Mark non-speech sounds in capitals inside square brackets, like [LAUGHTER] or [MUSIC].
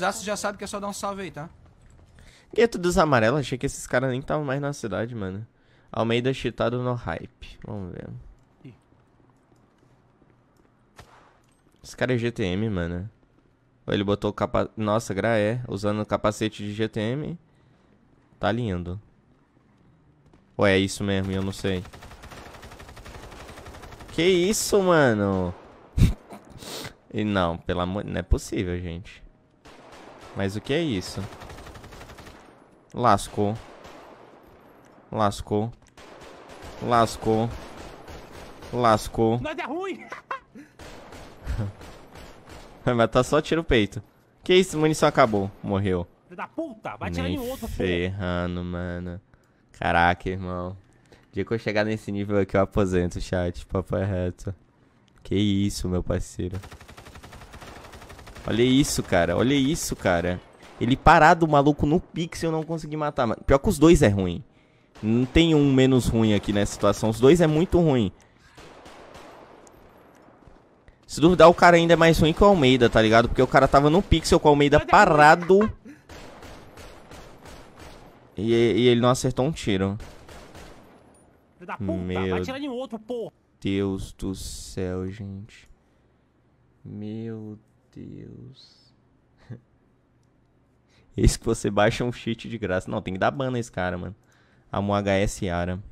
precisasse, já sabe que é só dar um salve aí, tá? Gueto dos Amarelos, achei que esses caras nem estavam mais na cidade, mano. Almeida cheatado no hype. Vamos ver. Esse cara é GTM, mano. Ele botou o capa... Nossa, Graé, usando o capacete de GTM. Tá lindo. Ou é isso mesmo, eu não sei. Que isso, mano? [LAUGHS] e não, pelo amor. Não é possível, gente. Mas o que é isso? Lascou. Lascou. Lascou. Lascou. Nós é ruim! Vai [LAUGHS] matar tá só tiro o peito. Que isso, munição acabou. Morreu. Da puta, vai tirar em outro, ferrando, mano. Caraca, irmão. dia que eu chegar nesse nível aqui, eu aposento, chat. Papo é reto. Que isso, meu parceiro. Olha isso, cara. Olha isso, cara. Ele parado, o maluco, no pixel, não consegui matar. Pior que os dois é ruim. Não tem um menos ruim aqui nessa situação. Os dois é muito ruim. Se duvidar, o cara ainda é mais ruim que o Almeida, tá ligado? Porque o cara tava no pixel com o Almeida é parado. Né? E, e ele não acertou um tiro. Meu Deus do céu, gente. Meu Deus. Deus. [LAUGHS] esse que você baixa um cheat de graça. Não, tem que dar ban nesse cara, mano. Amo HS Ara.